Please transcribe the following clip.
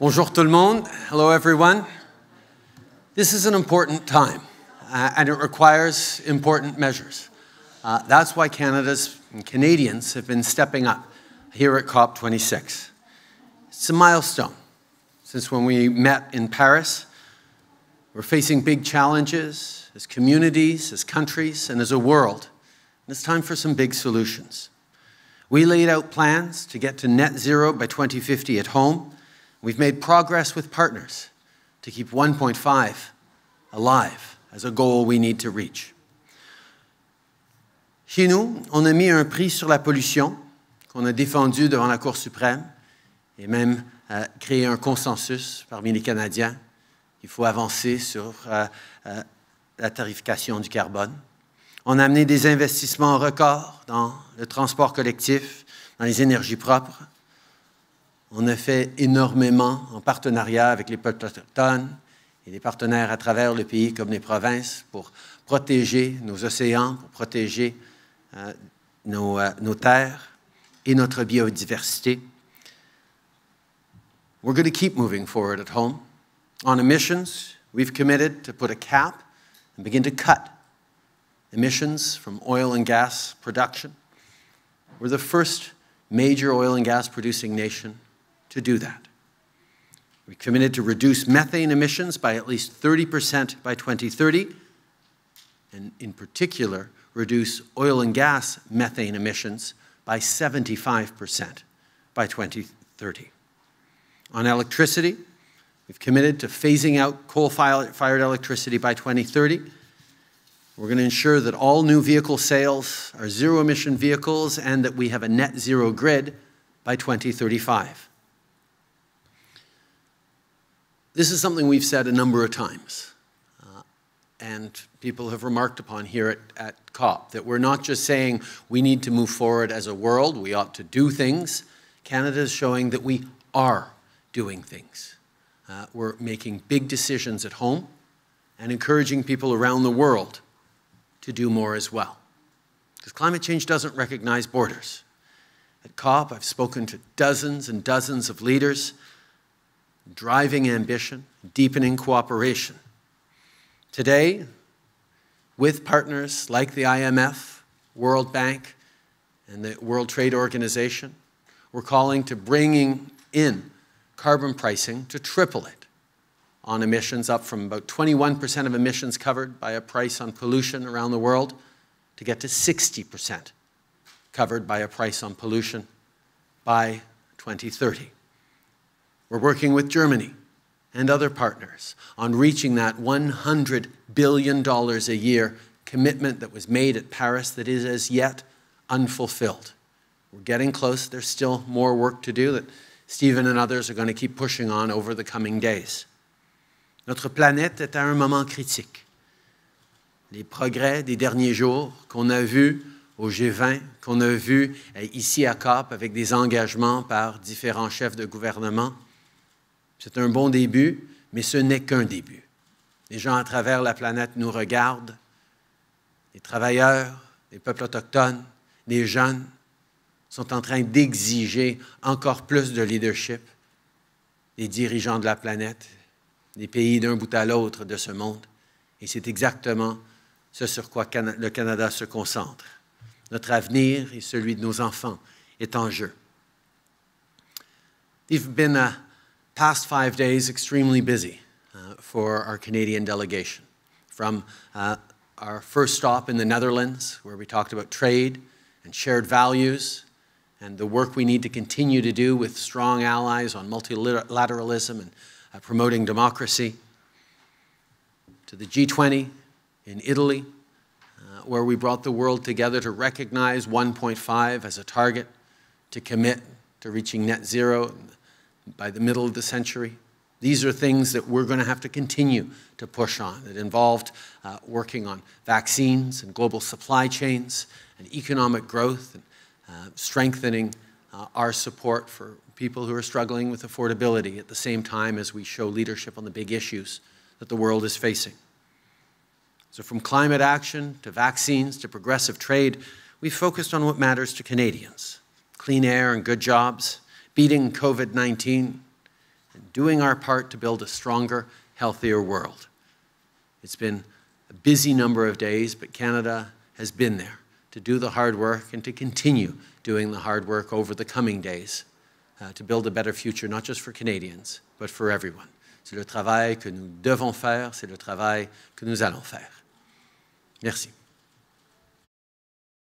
Bonjour tout le monde. Hello, everyone. This is an important time, uh, and it requires important measures. Uh, that's why Canada's and Canadians have been stepping up here at COP26. It's a milestone. Since when we met in Paris, we're facing big challenges as communities, as countries, and as a world. And it's time for some big solutions. We laid out plans to get to net zero by 2050 at home We've made progress with partners to keep 1.5 alive as a goal we need to reach. Chez nous, on a mis un prix sur la pollution qu'on a défendu devant la Cour suprême et même euh, créé un consensus parmi les Canadiens. qu'il faut avancer sur euh, euh, la tarification du carbone. On a amené des investissements records dans le transport collectif, dans les énergies propres. On a fait énormément en partenariat avec les peuples autochtones et les partenaires à travers le pays comme les provinces pour protéger nos océans, pour protéger euh, nos, euh, nos terres et notre biodiversité. We're going to keep moving forward at home. On emissions, we've committed to put a cap and begin to cut emissions from oil and gas production. We're the first major oil and gas producing nation to do that. We committed to reduce methane emissions by at least 30% by 2030, and in particular, reduce oil and gas methane emissions by 75% by 2030. On electricity, we've committed to phasing out coal-fired electricity by 2030. We're going to ensure that all new vehicle sales are zero-emission vehicles and that we have a net zero grid by 2035. This is something we've said a number of times, uh, and people have remarked upon here at, at COP, that we're not just saying we need to move forward as a world, we ought to do things. Canada is showing that we are doing things. Uh, we're making big decisions at home and encouraging people around the world to do more as well. Because climate change doesn't recognize borders. At COP, I've spoken to dozens and dozens of leaders driving ambition, deepening cooperation. Today, with partners like the IMF, World Bank, and the World Trade Organization, we're calling to bringing in carbon pricing to triple it on emissions, up from about 21% of emissions covered by a price on pollution around the world to get to 60% covered by a price on pollution by 2030. We're working with Germany and other partners on reaching that $100 billion a year commitment that was made at Paris that is as yet unfulfilled. We're getting close. There's still more work to do that Stephen and others are going to keep pushing on over the coming days. Notre planète est à un moment critique. Les progrès des derniers jours qu'on a vus au G20, qu'on a vus eh, ici à COP avec des engagements par différents chefs de gouvernement, C'est un bon début, mais ce n'est qu'un début. Les gens à travers la planète nous regardent, les travailleurs, les peuples autochtones, les jeunes sont en train d'exiger encore plus de leadership des dirigeants de la planète, des pays d'un bout à l'autre de ce monde. Et c'est exactement ce sur quoi le Canada se concentre. Notre avenir et celui de nos enfants est en jeu. Yves past five days extremely busy uh, for our Canadian delegation. From uh, our first stop in the Netherlands, where we talked about trade and shared values and the work we need to continue to do with strong allies on multilateralism and uh, promoting democracy, to the G20 in Italy, uh, where we brought the world together to recognize 1.5 as a target, to commit to reaching net zero, by the middle of the century. These are things that we're going to have to continue to push on. It involved uh, working on vaccines and global supply chains and economic growth and uh, strengthening uh, our support for people who are struggling with affordability at the same time as we show leadership on the big issues that the world is facing. So, from climate action to vaccines to progressive trade, we focused on what matters to Canadians clean air and good jobs, beating COVID 19, and doing our part to build a stronger, healthier world. It's been a busy number of days, but Canada has been there to do the hard work and to continue doing the hard work over the coming days uh, to build a better future, not just for Canadians, but for everyone. C'est le travail que nous devons faire, c'est le travail que nous allons faire. Merci.